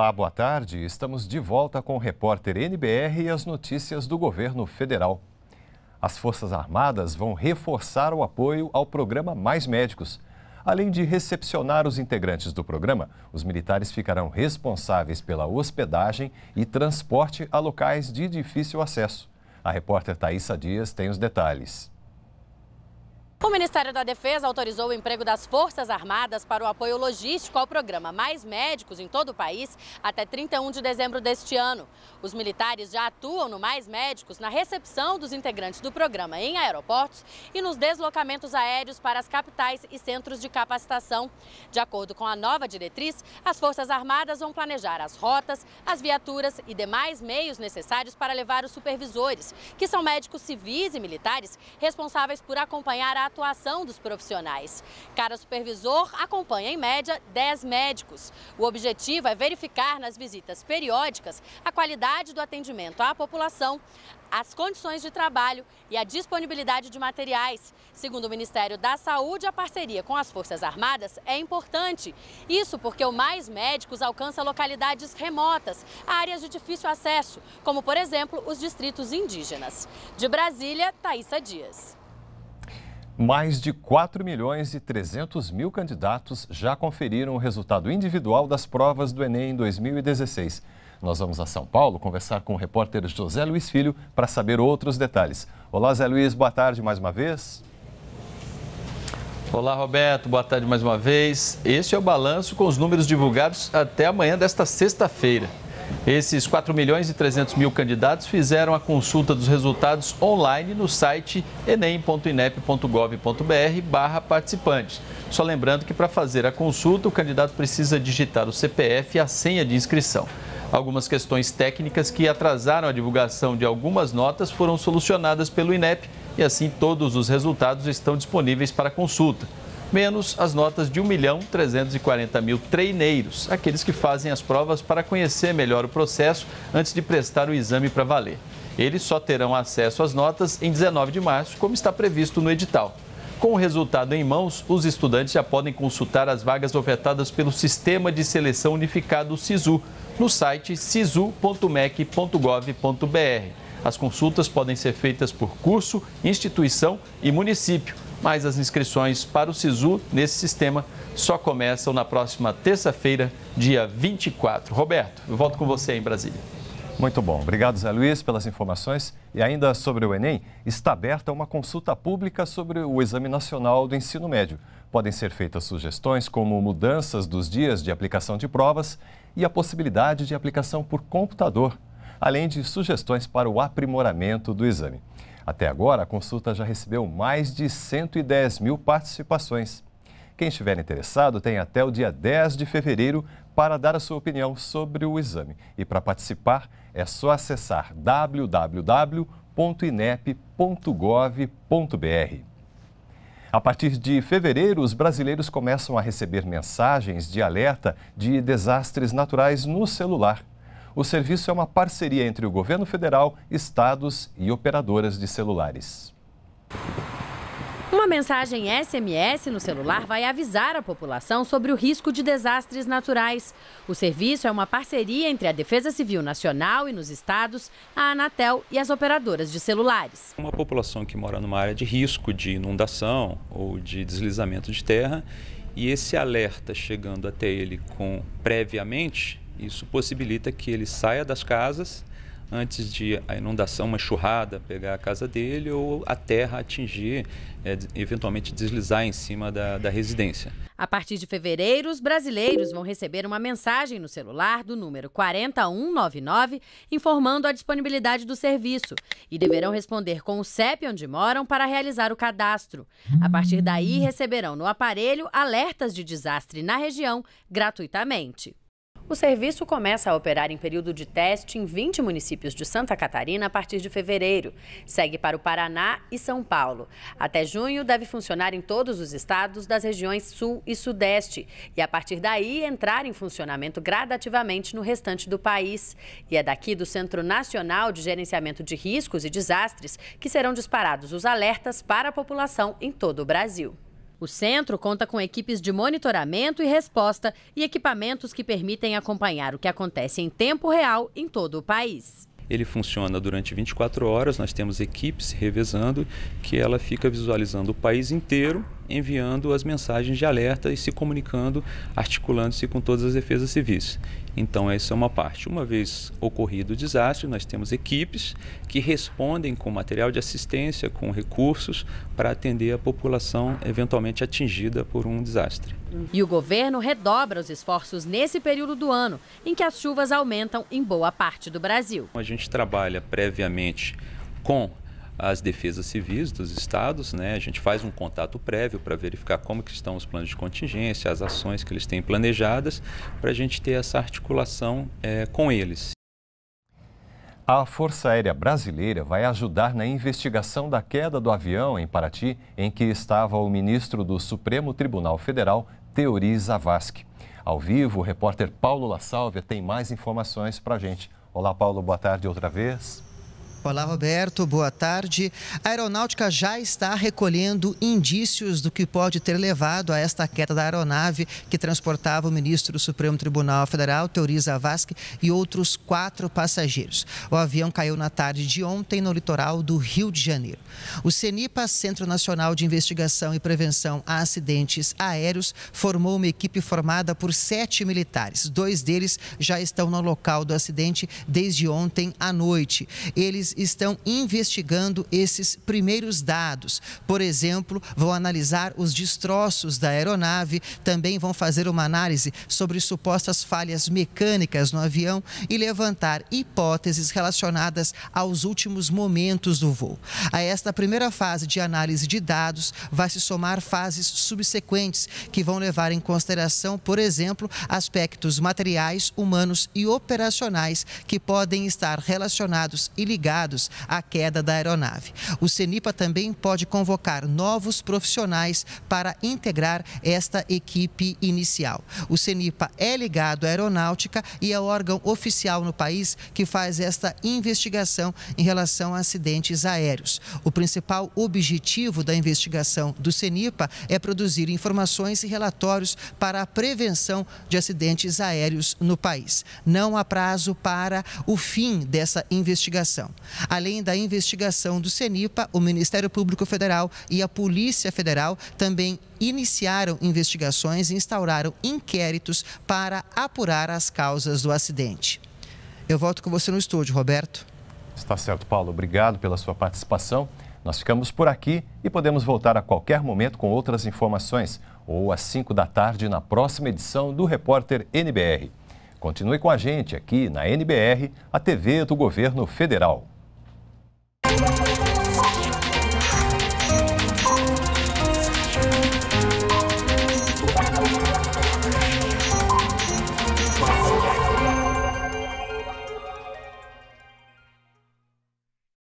Olá, boa tarde. Estamos de volta com o repórter NBR e as notícias do governo federal. As Forças Armadas vão reforçar o apoio ao programa Mais Médicos. Além de recepcionar os integrantes do programa, os militares ficarão responsáveis pela hospedagem e transporte a locais de difícil acesso. A repórter Thaisa Dias tem os detalhes. O Ministério da Defesa autorizou o emprego das Forças Armadas para o apoio logístico ao programa Mais Médicos em todo o país até 31 de dezembro deste ano. Os militares já atuam no Mais Médicos na recepção dos integrantes do programa em aeroportos e nos deslocamentos aéreos para as capitais e centros de capacitação. De acordo com a nova diretriz, as Forças Armadas vão planejar as rotas, as viaturas e demais meios necessários para levar os supervisores, que são médicos civis e militares responsáveis por acompanhar a atuação dos profissionais. Cada supervisor acompanha, em média, 10 médicos. O objetivo é verificar nas visitas periódicas a qualidade do atendimento à população, as condições de trabalho e a disponibilidade de materiais. Segundo o Ministério da Saúde, a parceria com as Forças Armadas é importante. Isso porque o Mais Médicos alcança localidades remotas, áreas de difícil acesso, como, por exemplo, os distritos indígenas. De Brasília, Thaisa Dias. Mais de 4 milhões e 300 mil candidatos já conferiram o resultado individual das provas do Enem em 2016. Nós vamos a São Paulo conversar com o repórter José Luiz Filho para saber outros detalhes. Olá, Zé Luiz, boa tarde mais uma vez. Olá, Roberto, boa tarde mais uma vez. Este é o balanço com os números divulgados até amanhã desta sexta-feira. Esses 4 milhões e 300 mil candidatos fizeram a consulta dos resultados online no site enem.inep.gov.br barra participantes. Só lembrando que para fazer a consulta, o candidato precisa digitar o CPF e a senha de inscrição. Algumas questões técnicas que atrasaram a divulgação de algumas notas foram solucionadas pelo INEP e assim todos os resultados estão disponíveis para consulta menos as notas de 1 milhão 340 mil treineiros, aqueles que fazem as provas para conhecer melhor o processo antes de prestar o exame para valer. Eles só terão acesso às notas em 19 de março, como está previsto no edital. Com o resultado em mãos, os estudantes já podem consultar as vagas ofertadas pelo Sistema de Seleção Unificado SISU no site sisu.mec.gov.br. As consultas podem ser feitas por curso, instituição e município mas as inscrições para o SISU nesse sistema só começam na próxima terça-feira, dia 24. Roberto, eu volto com você em Brasília. Muito bom. Obrigado, Zé Luiz, pelas informações. E ainda sobre o Enem, está aberta uma consulta pública sobre o Exame Nacional do Ensino Médio. Podem ser feitas sugestões como mudanças dos dias de aplicação de provas e a possibilidade de aplicação por computador, além de sugestões para o aprimoramento do exame. Até agora, a consulta já recebeu mais de 110 mil participações. Quem estiver interessado tem até o dia 10 de fevereiro para dar a sua opinião sobre o exame. E para participar, é só acessar www.inep.gov.br. A partir de fevereiro, os brasileiros começam a receber mensagens de alerta de desastres naturais no celular. O serviço é uma parceria entre o governo federal, estados e operadoras de celulares. Uma mensagem SMS no celular vai avisar a população sobre o risco de desastres naturais. O serviço é uma parceria entre a Defesa Civil Nacional e nos estados, a Anatel e as operadoras de celulares. Uma população que mora numa área de risco de inundação ou de deslizamento de terra e esse alerta chegando até ele com previamente isso possibilita que ele saia das casas antes de a inundação, uma churrada pegar a casa dele ou a terra atingir, é, eventualmente deslizar em cima da, da residência. A partir de fevereiro, os brasileiros vão receber uma mensagem no celular do número 4199 informando a disponibilidade do serviço e deverão responder com o CEP onde moram para realizar o cadastro. A partir daí, receberão no aparelho alertas de desastre na região gratuitamente. O serviço começa a operar em período de teste em 20 municípios de Santa Catarina a partir de fevereiro. Segue para o Paraná e São Paulo. Até junho, deve funcionar em todos os estados das regiões Sul e Sudeste. E a partir daí, entrar em funcionamento gradativamente no restante do país. E é daqui do Centro Nacional de Gerenciamento de Riscos e Desastres que serão disparados os alertas para a população em todo o Brasil. O centro conta com equipes de monitoramento e resposta e equipamentos que permitem acompanhar o que acontece em tempo real em todo o país. Ele funciona durante 24 horas, nós temos equipes revezando, que ela fica visualizando o país inteiro enviando as mensagens de alerta e se comunicando, articulando-se com todas as defesas civis. Então, essa é uma parte. Uma vez ocorrido o desastre, nós temos equipes que respondem com material de assistência, com recursos, para atender a população eventualmente atingida por um desastre. E o governo redobra os esforços nesse período do ano, em que as chuvas aumentam em boa parte do Brasil. A gente trabalha previamente com as defesas civis dos estados, né? A gente faz um contato prévio para verificar como que estão os planos de contingência, as ações que eles têm planejadas, para a gente ter essa articulação é, com eles. A Força Aérea Brasileira vai ajudar na investigação da queda do avião em Paraty, em que estava o ministro do Supremo Tribunal Federal, Teori Zavascki. Ao vivo, o repórter Paulo La Sálvia tem mais informações para a gente. Olá, Paulo, boa tarde outra vez. Olá, Roberto. Boa tarde. A aeronáutica já está recolhendo indícios do que pode ter levado a esta queda da aeronave que transportava o ministro do Supremo Tribunal Federal, Teori Zavascki, e outros quatro passageiros. O avião caiu na tarde de ontem no litoral do Rio de Janeiro. O CENIPA, Centro Nacional de Investigação e Prevenção a Acidentes Aéreos, formou uma equipe formada por sete militares. Dois deles já estão no local do acidente desde ontem à noite. Eles eles estão investigando esses primeiros dados. Por exemplo, vão analisar os destroços da aeronave, também vão fazer uma análise sobre supostas falhas mecânicas no avião e levantar hipóteses relacionadas aos últimos momentos do voo. A esta primeira fase de análise de dados vai se somar fases subsequentes que vão levar em consideração, por exemplo, aspectos materiais, humanos e operacionais que podem estar relacionados e ligados a à queda da aeronave. O CENIPA também pode convocar novos profissionais para integrar esta equipe inicial. O CENIPA é ligado à aeronáutica e é órgão oficial no país que faz esta investigação em relação a acidentes aéreos. O principal objetivo da investigação do CENIPA é produzir informações e relatórios para a prevenção de acidentes aéreos no país. Não há prazo para o fim dessa investigação. Além da investigação do CENIPA, o Ministério Público Federal e a Polícia Federal também iniciaram investigações e instauraram inquéritos para apurar as causas do acidente. Eu volto com você no estúdio, Roberto. Está certo, Paulo. Obrigado pela sua participação. Nós ficamos por aqui e podemos voltar a qualquer momento com outras informações ou às 5 da tarde na próxima edição do Repórter NBR. Continue com a gente aqui na NBR, a TV do Governo Federal.